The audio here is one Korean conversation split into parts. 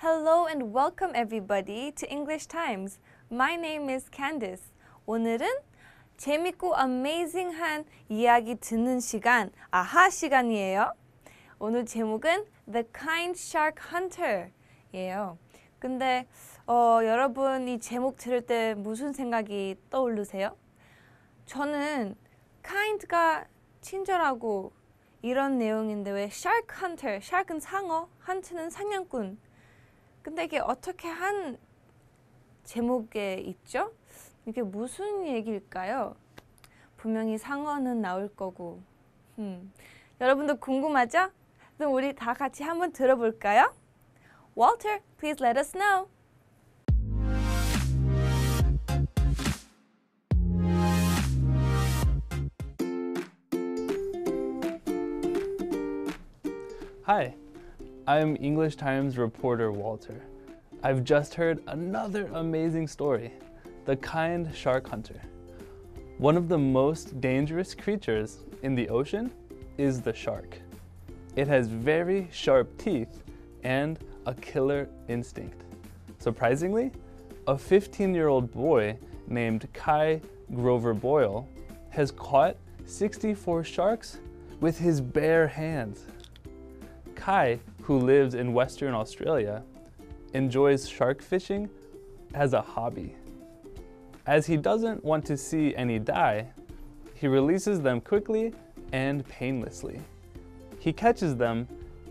Hello and welcome everybody to English Times. My name is Candice. 오늘은 재밌고 amazing한 이야기 듣는 시간, 아하 시간이에요. 오늘 제목은 The Kind Shark Hunter 예요. 근데 어, 여러분 이 제목 들을 때 무슨 생각이 떠오르세요? 저는 kind가 친절하고 이런 내용인데 왜 shark hunter, shark은 상어, hunter는 사냥꾼 근데 이게 어떻게 한 제목에 있죠? 이게 무슨 얘기일까요? 분명히 상어는 나올 거고 음. 여러분도 궁금하죠? 그럼 우리 다 같이 한번 들어볼까요? Walter, please let us know. Hi, I'm English Times reporter Walter. I've just heard another amazing story, the kind shark hunter. One of the most dangerous creatures in the ocean is the shark. It has very sharp teeth and a killer instinct. Surprisingly, a 15-year-old boy named Kai Grover Boyle has caught 64 sharks with his bare hands. Kai who lives in Western Australia, enjoys shark fishing as a hobby. As he doesn't want to see any die, he releases them quickly and painlessly. He catches them,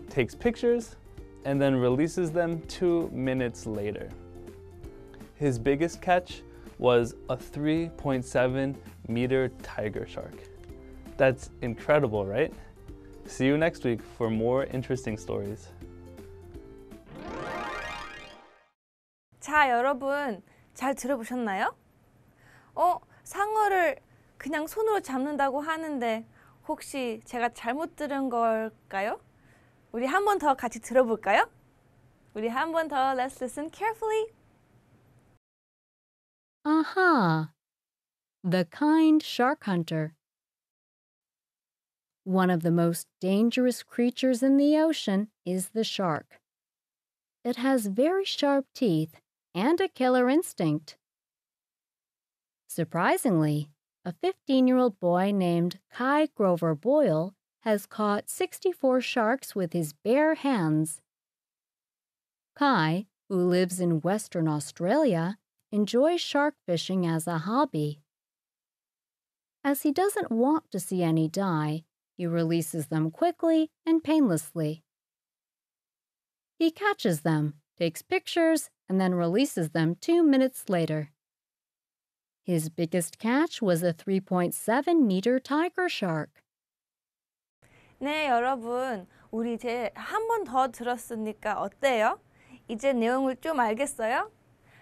takes pictures, and then releases them two minutes later. His biggest catch was a 3.7 meter tiger shark. That's incredible, right? See you next week for more interesting stories. 자, 여러분 잘 들어보셨나요? 어, 상어를 그냥 손으로 잡는다고 하는데 혹시 제가 잘못 들은 걸까요? 우리 한 번 더 같이 들어볼까요? 우리 한 번 더 Let's listen carefully. Aha! Uh -huh. The kind shark hunter. One of the most dangerous creatures in the ocean is the shark. It has very sharp teeth and a killer instinct. Surprisingly, a 15 year old boy named Kai Grover Boyle has caught 64 sharks with his bare hands. Kai, who lives in Western Australia, enjoys shark fishing as a hobby. As he doesn't want to see any die, he releases them quickly and painlessly. He catches them, takes pictures, and then releases them two minutes later. His biggest catch was a 3.7 meter tiger shark. 네, 여러분. 우리 이제 한 번 더 들었으니까 어때요? 이제 내용을 좀 알겠어요?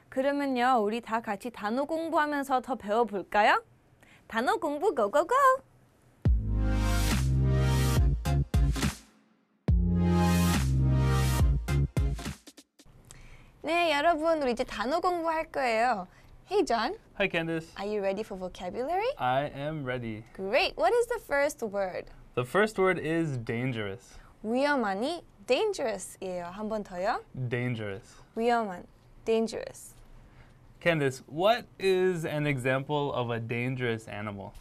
그러면요, 우리 다 같이 단어 공부하면서 더 배워볼까요? 단어 공부 고고고! 네, 여러분 우리 이제 단어 공부할 거예요. Hey, John. Hi, Candice. Are you ready for vocabulary? I am ready. Great. What is the first word? The first word is dangerous. 위험하니 dangerous이에요. 한 번 더요. Dangerous. 위험한 dangerous. Candice, what is an example of a dangerous animal?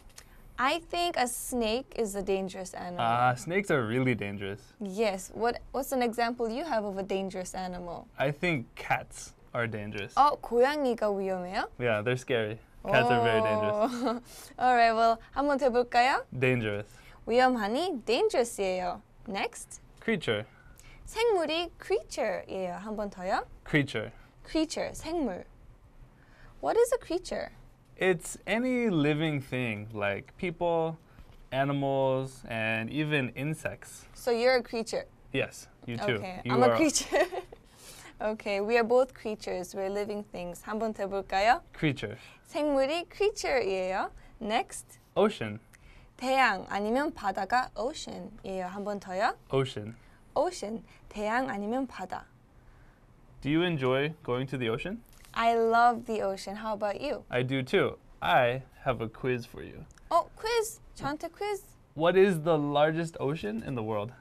I think a snake is a dangerous animal. Uh, snakes are really dangerous. Yes. What What's an example you have of a dangerous animal? I think cats are dangerous. Oh, 고양이가 위험해요? Yeah, they're scary. Cats are very dangerous. Oh. All right. Well, 한번 해볼까요? Dangerous. 위험하니 dangerous이에요. Next. Creature. 생물이 creature이에요. 한번 더요? Creature. Creature. 생물. What is a creature? it's any living thing like people, animals, and even insects. So you're a creature? Yes, you too. Okay, you I'm a creature. okay, we are both creatures. We're living things. 한번 대볼까요? Creature. 생물이 creature이에요. Next. Ocean. 대양 아니면 바다가 ocean이에요. 한 번 더요? Ocean. Ocean. 대양 아니면 바다. Do you enjoy going to the ocean? I love the ocean. How about you? I do too. I have a quiz for you. Oh, quiz. Chanta quiz. What is the largest ocean in the world?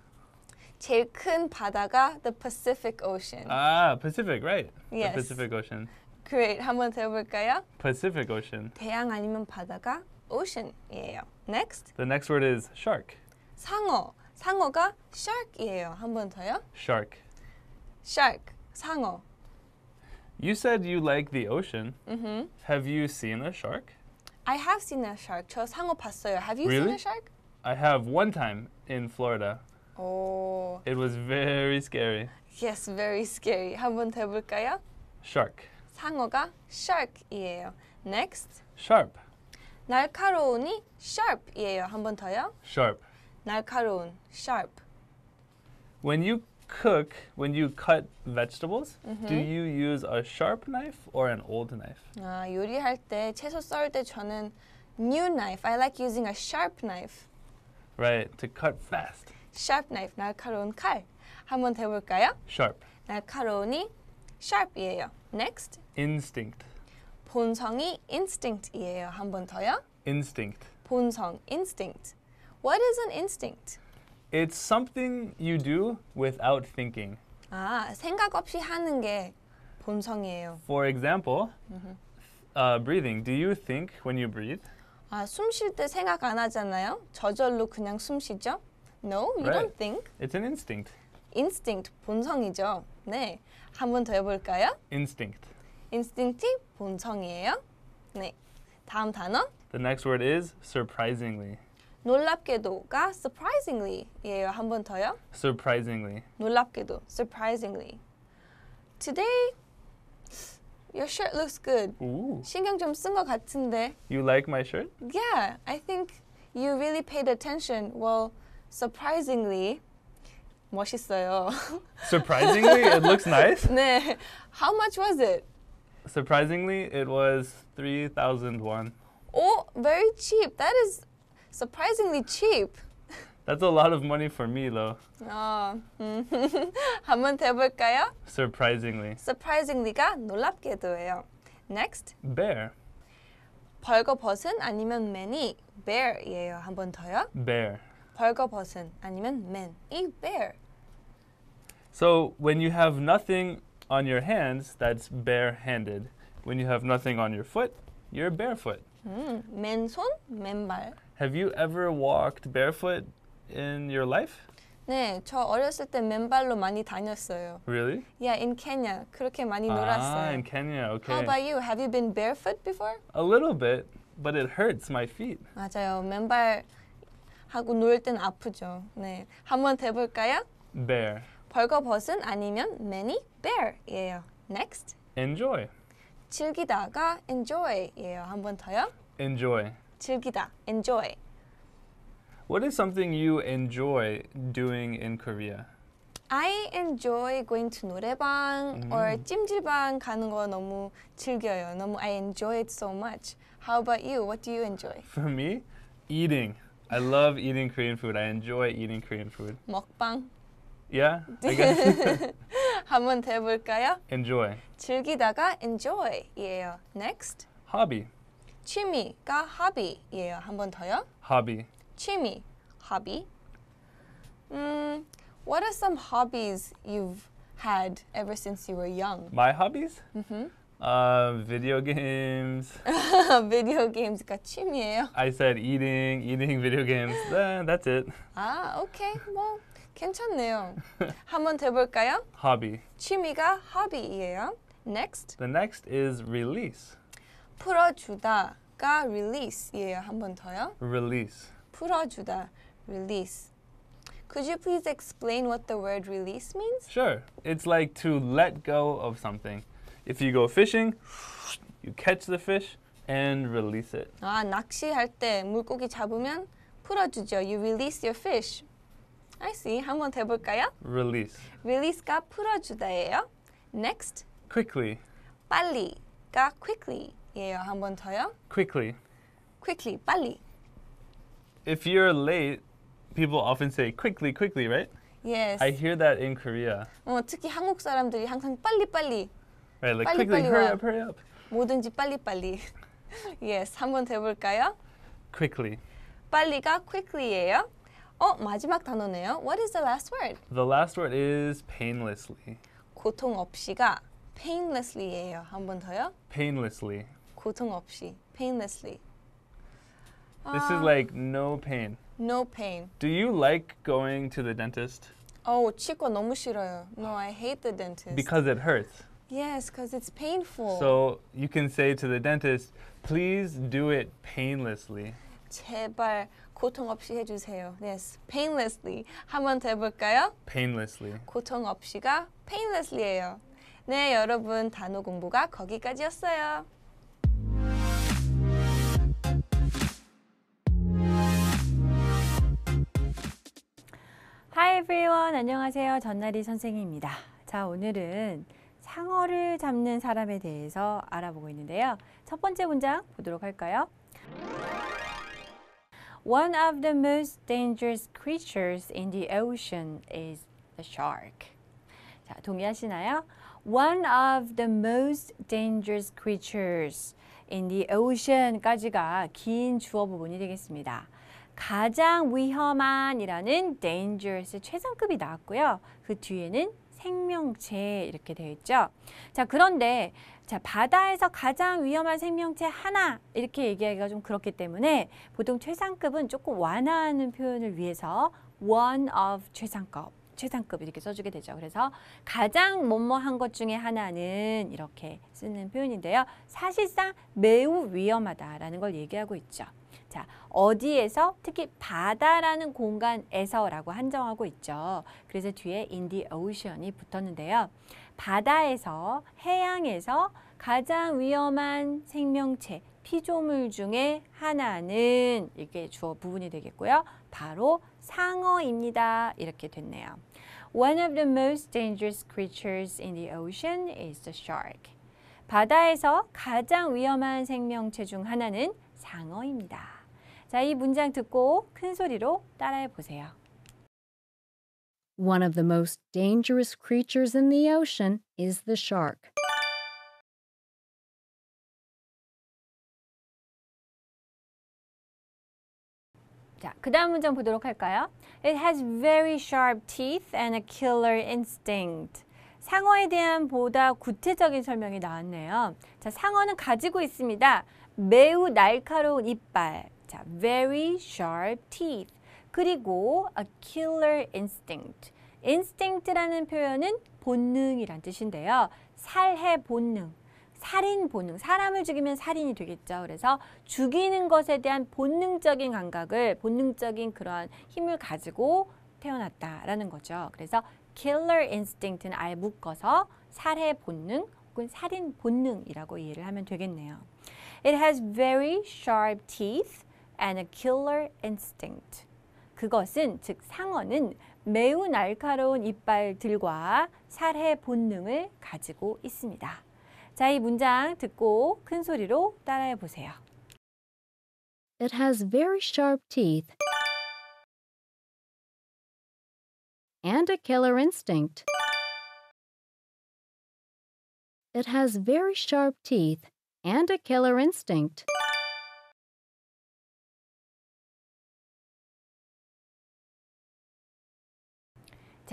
제일 큰 바다가 the Pacific Ocean. Ah, Pacific, right? Yes. The Pacific Ocean. Great. 한번 볼까요? Pacific Ocean. 대양 아니면 바다가 ocean이에요. Next. The next word is shark. 상어. 상어가 shark이에요. 한 번 더요. Shark. Shark. 상어. You said you like the ocean. Mm-hmm. Have you seen a shark? I have seen a shark. 저 상어 봤어요. Have you really? seen a shark? I have one time in Florida. Oh. It was very scary. Yes, very scary. 한 번 더 볼까요? Shark. 상어가 shark이에요. Next. Sharp. 날카로운이 sharp이에요. 한 번 더요. Sharp. 날카로운 sharp. When you cook, when you cut vegetables, mm -hmm. do you use a sharp knife or an old knife? 아, 요리할 때 채소 썰 때 저는 new knife. I like using a sharp knife. Right, to cut fast. Sharp knife, 날카로운 칼. 한번 대볼까요? Sharp. 날카로운이 sharp이에요. Next. Instinct. 본성이 instinct이에요. 한번 더요. Instinct. 본성, instinct. What is an instinct? It's something you do without thinking. 아, 생각 없이 하는 게 본성이에요. For example, uh, breathing. Do you think when you breathe? 아, 숨때 생각 안 하잖아요. 저절로 그냥 숨 쉬죠. No, you Right. don't think. It's an instinct. Instinct, 본성이죠. 네, 한더 해볼까요? Instinct. Instinct, 본성이에요. 네, 다음 단어. The next word is surprisingly. 놀랍게도가 surprisingly예요. 한 번 더요. Surprisingly. 놀랍게도 surprisingly. Today your shirt looks good. Ooh. 신경 좀쓴것 같은데. You like my shirt? Yeah, I think you really paid attention. Well, surprisingly 멋있어요. Surprisingly, it looks nice. 네. How much was it? Surprisingly, it was three thousand one. Oh, very cheap. That is surprisingly cheap. That's a lot of money for me, though. 어, oh, mm-hmm. 한번 대볼까요? Surprisingly. Surprisingly가 놀랍게도예요. Next. Bear. 벌거벗은 아니면 man이 bear이에요. 한 번 더요. Bear. 벌거벗은 아니면 man이 bear. So when you have nothing on your hands, that's barehanded. When you have nothing on your foot, you're barefoot. 음, 맨손, 맨발. Have you ever walked barefoot in your life? 네, 저 어렸을 때 맨발로 많이 다녔어요. Really? Yeah, in Kenya. 그렇게 많이 ah, 놀았어요. in Kenya. Okay. How about you? Have you been barefoot before? A little bit, but it hurts my feet. 맞아요. 맨발 하고 놀 땐 아프죠. 네. 한번 돼 볼까요? Bear. 벌거벗은 아니면 many bear예요. Next. Enjoy. 즐기다가 enjoy예요. 한번 더요. Enjoy. 즐기다, enjoy. What is something you enjoy doing in Korea? I enjoy going to 노래방 mm. or 찜질방 가는 거 너무 즐겨요. 너무 I enjoy it so much. How about you? What do you enjoy? For me, eating. I love eating Korean food. I enjoy eating Korean food. 먹방. Yeah. I guess. 한번 해볼까요? Enjoy. 즐기다가 이에요. Next. Hobby. 취미가 hobby예요. 한번 더요. hobby. 취미, hobby. 음, what are some hobbies you've had ever since you were young? My hobbies? Mm-hmm. Uh, video games. video games가 취미예요. I said eating, eating video games. that's it. 아, okay. 뭐 괜찮네요. 한번 해볼까요? Hobby. 취미가 hobby예요. Next. The next is release. 풀어주다가 release예요. 한 번 더요. Release. 풀어주다, release. Could you please explain what the word release means? Sure. It's like to let go of something. If you go fishing, you catch the fish and release it. 아, 낚시할 때 물고기 잡으면 풀어주죠. You release your fish. I see. 한번 더 볼까요? Release. Release가 풀어주다예요. Next. Quickly. 빨리가 quickly. 예요. 한 번 더요. Quickly. Quickly, 빨리. If you're late, people often say quickly, quickly, right? Yes. I hear that in Korea. 어, 특히 한국 사람들이 항상 빨리 빨리. Right, like 빨리, quickly, 빨리 hurry 와. up, hurry up. 뭐든지 빨리 빨리. yes, 한번 더 볼까요? Quickly. 빨리가 quickly예요. 어, 마지막 단어네요. What is the last word? The last word is painlessly. 고통 없이가 painlessly예요. 한 번 더요. Painlessly. 고통 없이, painlessly. This is like no pain. No pain. Do you like going to the dentist? Oh, 치과 너무 싫어요. No, I hate the dentist. Because it hurts. Yes, because it's painful. So you can say to the dentist, please do it painlessly. 제발 고통 없이 해주세요. Yes, painlessly. 한 번 더 해볼까요? Painlessly. 고통 없이가 painlessly예요. 네, 여러분 단어 공부가 거기까지였어요. Hi everyone. 안녕하세요. 전나리 선생님입니다. 자, 오늘은 상어를 잡는 사람에 대해서 알아보고 있는데요. 첫 번째 문장 보도록 할까요? One of the most dangerous creatures in the ocean is the shark. 자, 동의하시나요? One of the most dangerous creatures in the ocean까지가 긴 주어 부분이 되겠습니다. 가장 위험한이라는 dangerous 최상급이 나왔고요. 그 뒤에는 생명체 이렇게 되어 있죠. 자, 그런데 자, 바다에서 가장 위험한 생명체 하나 이렇게 얘기하기가 좀 그렇기 때문에 보통 최상급은 조금 완화하는 표현을 위해서 one of 최상급 최상급 이렇게 써주게 되죠. 그래서 가장 뭐뭐한 것 중에 하나는 이렇게 쓰는 표현인데요. 사실상 매우 위험하다라는 걸 얘기하고 있죠. 자, 어디에서 특히 바다라는 공간에서라고 한정하고 있죠. 그래서 뒤에 in the ocean이 붙었는데요. 바다에서 해양에서 가장 위험한 생명체 피조물 중에 하나는 이게 주어 부분이 되겠고요. 바로 상어입니다. 이렇게 됐네요. One of the most dangerous creatures in the ocean is the shark. 바다에서 가장 위험한 생명체 중 하나는 상어입니다. 자, 이 문장 듣고 큰 소리로 따라해 보세요. One of the most dangerous creatures in the ocean is the shark. 자, 그다음 문장 보도록 할까요? It has very sharp teeth and a killer instinct. 상어에 대한 보다 구체적인 설명이 나왔네요. 자, 상어는 가지고 있습니다. 매우 날카로운 이빨, 자, very sharp teeth. 그리고 a killer instinct. instinct라는 표현은 본능이란 뜻인데요. 살해 본능, 살인 본능, 사람을 죽이면 살인이 되겠죠. 그래서 죽이는 것에 대한 본능적인 감각을, 본능적인 그러한 힘을 가지고 태어났다라는 거죠. 그래서 killer instinct는 아예 묶어서 살해 본능 혹은 살인 본능이라고 이해를 하면 되겠네요. It has very sharp teeth. and a killer instinct. 그것은 즉 상어는 매우 날카로운 이빨들과 살해 본능을 가지고 있습니다. 자, 이 문장 듣고 큰 소리로 따라해 보세요. It has very sharp teeth and a killer instinct. It has very sharp teeth and a killer instinct.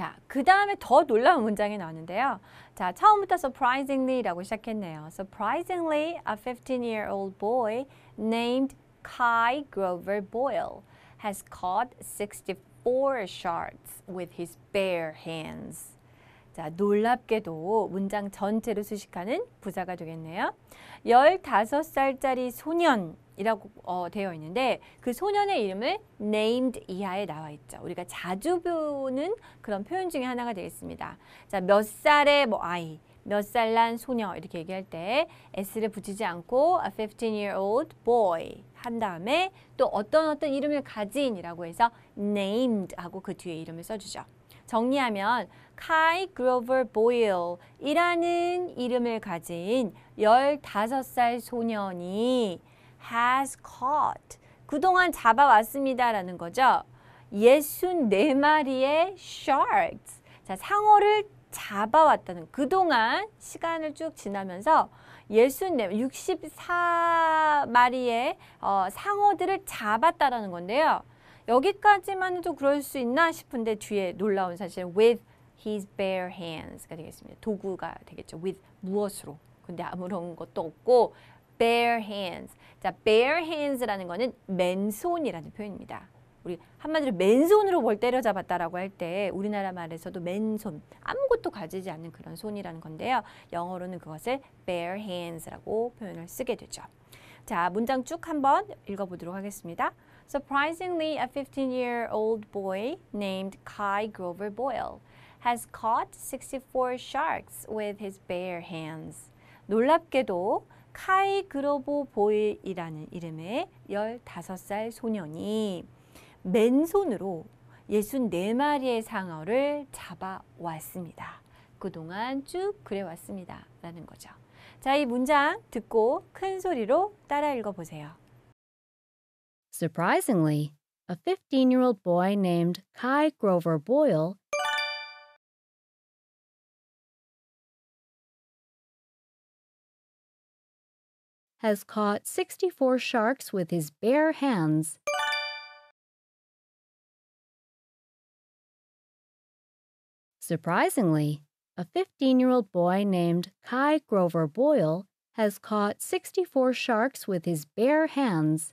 자, 그 다음에 더 놀라운 문장이 나오는데요. 자, 처음부터 surprisingly라고 시작했네요. Surprisingly, a 15-year-old boy named Kai Grover Boyle has caught 64 sharks with his bare hands. 자, 놀랍게도 문장 전체를 수식하는 부사가 되겠네요. 15살짜리 소년 이라고 어, 되어 있는데 그 소년의 이름을 named 이하에 나와 있죠. 우리가 자주 보는 그런 표현 중에 하나가 되겠습니다. 자, 몇 살의 뭐 아이, 몇 살 난 소녀 이렇게 얘기할 때 s를 붙이지 않고 a 15-year-old boy 한 다음에 또 어떤 어떤 이름을 가진이라고 해서 named 하고 그 뒤에 이름을 써주죠. 정리하면 카이 그로버 보일이라는 이름을 가진 열다섯 살 소년이 has caught. 그동안 잡아왔습니다라는 거죠. 64마리의 sharks. 자, 상어를 잡아왔다는 그동안 시간을 쭉 지나면서 64, 64마리의 어, 상어들을 잡았다라는 건데요. 여기까지만 해도 그럴 수 있나 싶은데 뒤에 놀라운 사실 with his bare hands가 되겠습니다. 도구가 되겠죠. with 무엇으로. 근데 아무런 것도 없고 bare hands. 자, bare hands라는 거는 맨손이라는 표현입니다. 우리 한마디로 맨손으로 뭘 때려잡았다라고 할 때 우리나라 말에서도 맨손 아무것도 가지지 않는 그런 손이라는 건데요. 영어로는 그것을 bare hands라고 표현을 쓰게 되죠. 자, 문장 쭉 한번 읽어보도록 하겠습니다. Surprisingly, a 15-year-old boy named Kai Grover Boyle has caught 64 sharks with his bare hands. 놀랍게도 카이 그로보 보이라는 일 이름의 1 5살 소년이 맨손으로 64마리의 상어를 잡아왔습니다. 그동안 쭉 그래왔습니다. 라는 거죠. 자, 이 문장 듣고 큰 소리로 따라 읽어보세요. Surprisingly, a 15-year-old boy named Kai Grover Boyle has caught 64 sharks with his bare hands. Surprisingly, a 15 year old boy named Kai Grover Boyle has caught 64 sharks with his bare hands.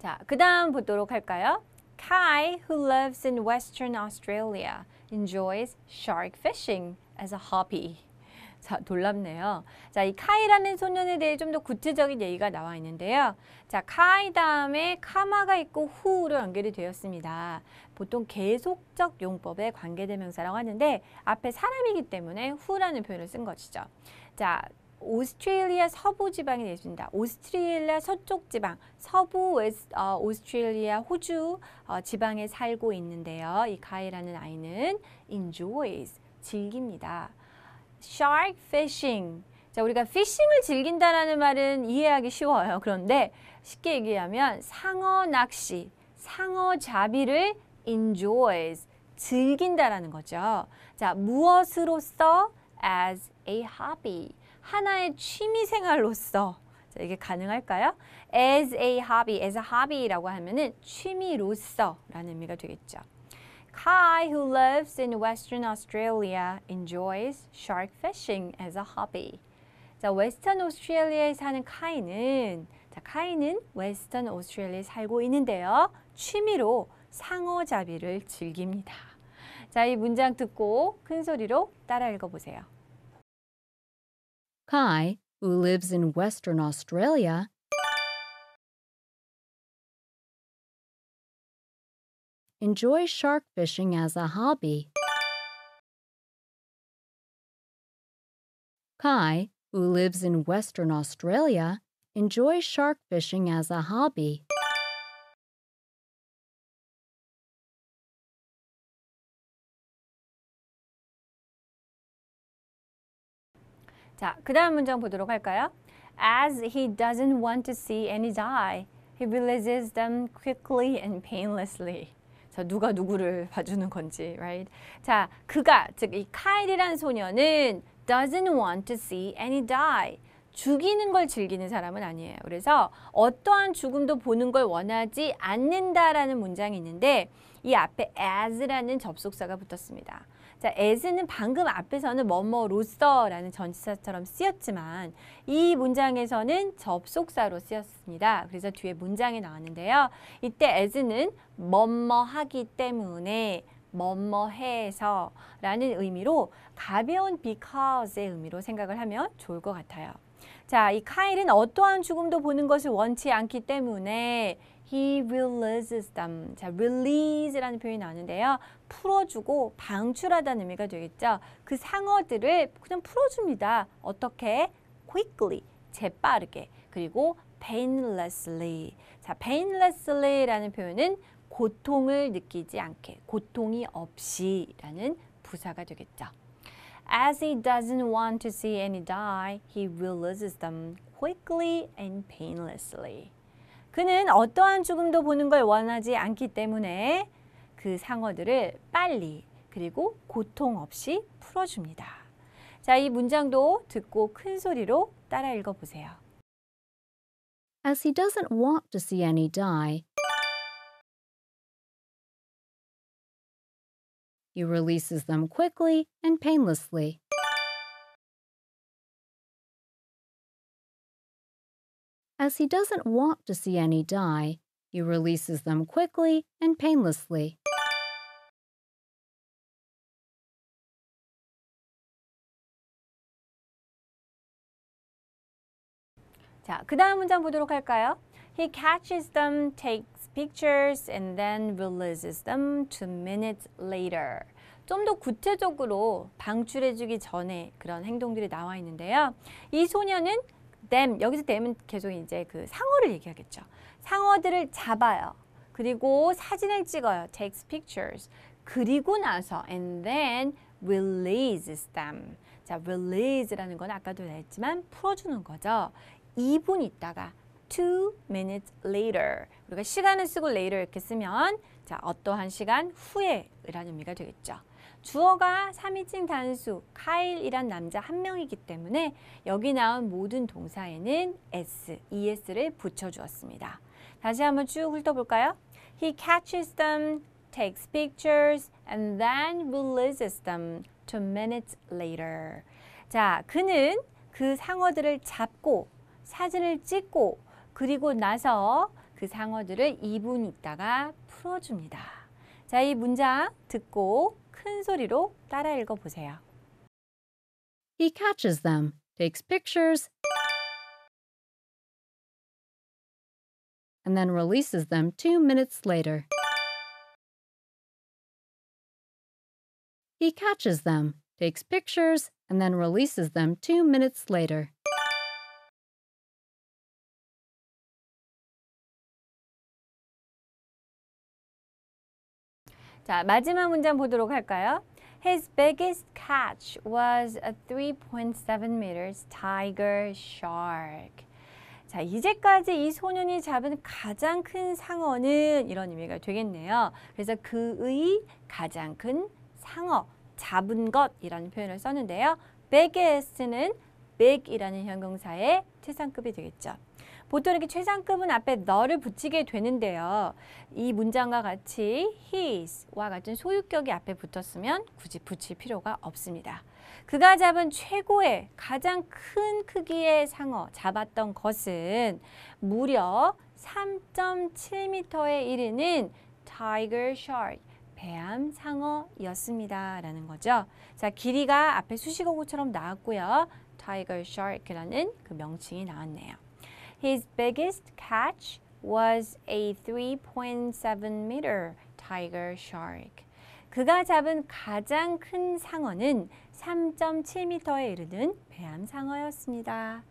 자, 그 다음 보도록 할까요? Kai, who lives in Western Australia, enjoys shark fishing as a hobby. 자, 놀랍네요. 자, 이 카이라는 소년에 대해 좀 더 구체적인 얘기가 나와 있는데요. 자, 카이 다음에 카마가 있고 후로 연결이 되었습니다. 보통 계속적 용법의 관계대명사라고 하는데 앞에 사람이기 때문에 후라는 표현을 쓴 것이죠. 자, 오스트레일리아 서부 지방이 내준다. 오스트레일리아 서쪽 지방, 서부 웨스, 어, 오스트레일리아 호주 어, 지방에 살고 있는데요. 이 가이라는 아이는 enjoys, 즐깁니다. shark fishing. 자, 우리가 피싱을 즐긴다라는 말은 이해하기 쉬워요. 그런데 쉽게 얘기하면 상어 낚시, 상어 잡이를 enjoys, 즐긴다라는 거죠. 자, 무엇으로써 as a hobby. 하나의 취미 생활로서 이게 가능할까요? as a hobby, as a hobby라고 하면은 취미로서라는 의미가 되겠죠. Kai, who lives in Western Australia, enjoys shark fishing as a hobby. 자, 웨스턴 오스트레일리아에 사는 카이는 자, 카이는 웨스턴 오스트레일리아에 살고 있는데요. 취미로 상어잡이를 즐깁니다. 자, 이 문장 듣고 큰 소리로 따라 읽어보세요. Kai, who lives in Western Australia, enjoys shark fishing as a hobby. Kai, who lives in Western Australia, enjoys shark fishing as a hobby. 자, 그 다음 문장 보도록 할까요? As he doesn't want to see any die, he releases them quickly and painlessly. 자, 누가 누구를 봐주는 건지, right? 자, 그가, 즉 이 카일이란 소녀는 doesn't want to see any die. 죽이는 걸 즐기는 사람은 아니에요. 그래서 어떠한 죽음도 보는 걸 원하지 않는다라는 문장이 있는데 이 앞에 as라는 접속사가 붙었습니다. 자, as는 방금 앞에서는 뭐뭐로서라는 전치사처럼 쓰였지만 이 문장에서는 접속사로 쓰였습니다. 그래서 뒤에 문장에 나왔는데요. 이때 as는 뭐뭐하기 때문에 뭐뭐해서 라는 의미로 가벼운 because의 의미로 생각을 하면 좋을 것 같아요. 자, 이 카일은 어떠한 죽음도 보는 것을 원치 않기 때문에 he releases them. 자, release라는 표현이 나오는데요. 풀어주고 방출하다는 의미가 되겠죠. 그 상어들을 그냥 풀어줍니다. 어떻게? quickly, 재빠르게. 그리고 painlessly. 자, painlessly라는 표현은 고통을 느끼지 않게, 고통이 없이라는 부사가 되겠죠. As he doesn't want to see any die, he releases them quickly and painlessly. 그는 어떠한 죽음도 보는 걸 원하지 않기 때문에 그 상어들을 빨리 그리고 고통 없이 풀어줍니다. 자, 이 문장도 듣고 큰 소리로 따라 읽어보세요. As he doesn't want to see any die, he releases them quickly and painlessly. As he doesn't want to see any die, he releases them quickly and painlessly. 자, 그 다음 문장 보도록 할까요? He catches them, takes pictures, and then releases them two minutes later. 좀 더 구체적으로 방출해주기 전에 그런 행동들이 나와 있는데요. 이 소녀는 them, 여기서 them은 계속 이제 그 상어를 얘기하겠죠. 상어들을 잡아요. 그리고 사진을 찍어요. takes pictures. 그리고 나서 and then releases them. 자, release라는 건 아까도 했지만 풀어주는 거죠. 2분 있다가 two minutes later 우리가 시간을 쓰고 later 이렇게 쓰면 자 어떠한 시간 후에 라는 의미가 되겠죠. 주어가 3인칭 단수 카일이란 남자 한 명이기 때문에 여기 나온 모든 동사에는 s, es를 붙여주었습니다. 다시 한번 쭉 훑어볼까요? He catches them, takes pictures, and then releases them two minutes later. 자, 그는 그 상어들을 잡고 사진을 찍고 그리고 나서 그 상어들을 2분 있다가 풀어줍니다. 자, 이 문장 듣고 큰 소리로 따라 읽어보세요. He catches them, takes pictures, and then releases them two minutes later. He catches them, takes pictures, and then releases them two minutes later. 자, 마지막 문장 보도록 할까요? His biggest catch was a 3.7 meters tiger shark. 자, 이제까지 이 소년이 잡은 가장 큰 상어는 이런 의미가 되겠네요. 그래서 그의 가장 큰 상어, 잡은 것이라는 표현을 썼는데요. biggest는 big이라는 형용사의 최상급이 되겠죠. 보통 이렇게 최상급은 앞에 너를 붙이게 되는데요. 이 문장과 같이 his와 같은 소유격이 앞에 붙었으면 굳이 붙일 필요가 없습니다. 그가 잡은 최고의 가장 큰 크기의 상어 잡았던 것은 무려 3.7m에 이르는 tiger shark 배암 상어였습니다. 라는 거죠. 자, 길이가 앞에 수식어구처럼 나왔고요. tiger shark라는 그 명칭이 나왔네요. His biggest catch was a 3.7 meter tiger shark. 그가 잡은 가장 큰 상어는 3.7m에 이르는 배암상어였습니다.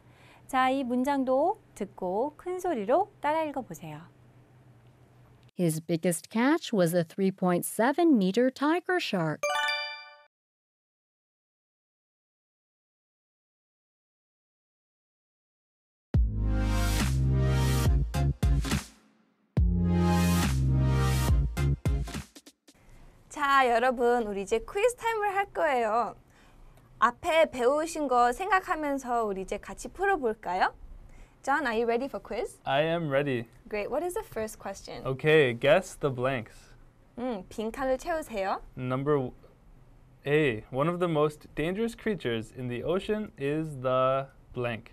자, 이 문장도 듣고 큰 소리로 따라 읽어보세요. His biggest catch was a 3.7 meter tiger shark. 자, 여러분 우리 이제 퀴즈 타임을 할 거예요. 앞에 배우신 거 생각하면서 우리 이제 같이 풀어볼까요? John, are you ready for quiz? I am ready. Great. What is the first question? Okay, guess the blanks. 음, 빈 칸을 채우세요. Number A. One of the most dangerous creatures in the ocean is the blank.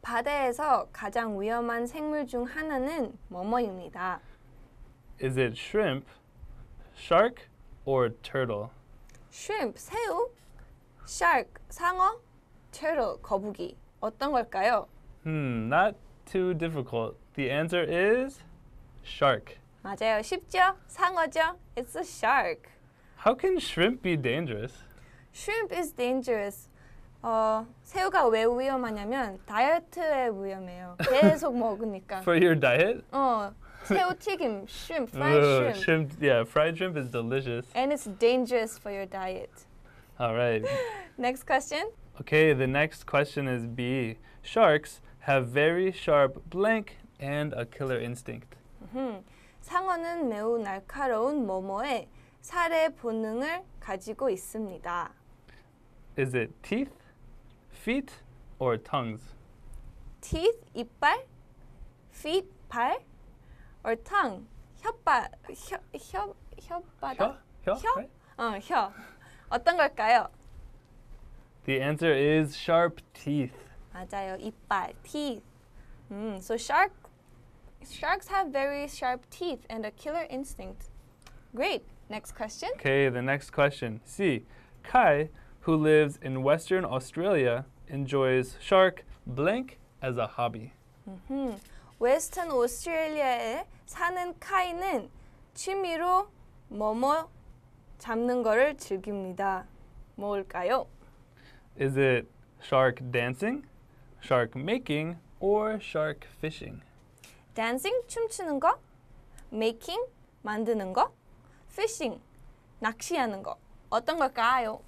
바다에서 가장 위험한 생물 중 하나는 뭐뭐입니다. Is it shrimp, shark, or turtle. shrimp 새우, shark 상어, turtle 거북이. 어떤 걸까요? Hmm, not too difficult. The answer is shark. 맞아요. 쉽죠? 상어죠? It's a shark. How can shrimp be dangerous? Shrimp is dangerous. 어, 새우가 왜 위험하냐면 다이어트에 위험해요. 계속 먹으니까. For your diet? 어. Tail chicken, shrimp, fried uh, shrimp. shrimp. Yeah, fried shrimp is delicious. And it's dangerous for your diet. All right. next question. Okay, the next question is B. Sharks have very sharp blank and a killer instinct. Mm -hmm. 상어는 매우 날카로운 모모에 살의 본능을 가지고 있습니다. Is it teeth, feet, or tongues? Teeth, 이빨, feet, 발, or tongue. 혓바 어떤 걸까요? The answer is sharp teeth. 맞아요. 이빨, teeth. Mm, so shark sharks have very sharp teeth and a killer instinct. Great. Next question. Okay, the next question. C. Kai, who lives in Western Australia, enjoys shark blank as a hobby. Mm -hmm. 웨스턴 오스트레일리아에 사는 카이는 취미로 뭐뭐 잡는 거를 즐깁니다. 뭘까요? Is it shark dancing, shark making, or shark fishing? dancing 춤추는 거, making 만드는 거, fishing 낚시하는 거 어떤 걸까요?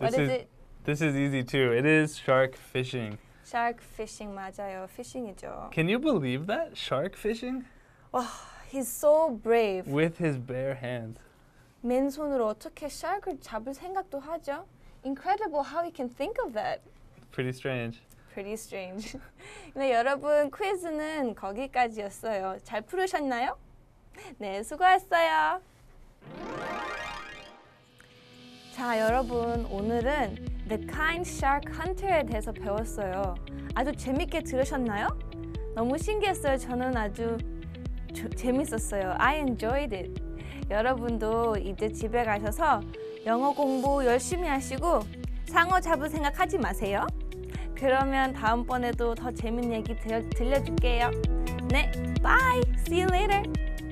What is it? This is easy too. It is shark fishing. Shark fishing 맞아요. fishing이죠. Can you believe that? Shark fishing? 와, he's so brave. With his bare hands. 맨손으로 어떻게 shark을 잡을 생각도 하죠? Incredible how he can think of that. Pretty strange. Pretty strange. 네, 여러분 퀴즈는 거기까지였어요. 잘 풀으셨나요? 네, 수고했어요. 자, 여러분 오늘은 The Kind Shark Hunter에 대해서 배웠어요. 아주 재밌게 들으셨나요? 너무 신기했어요. 저는 아주 조, 재밌었어요. I enjoyed it. 여러분도 이제 집에 가셔서 영어 공부 열심히 하시고 상어 잡을 생각 하지 마세요. 그러면 다음번에도 더 재밌는 얘기 들, 들려줄게요. 네, bye! See you later!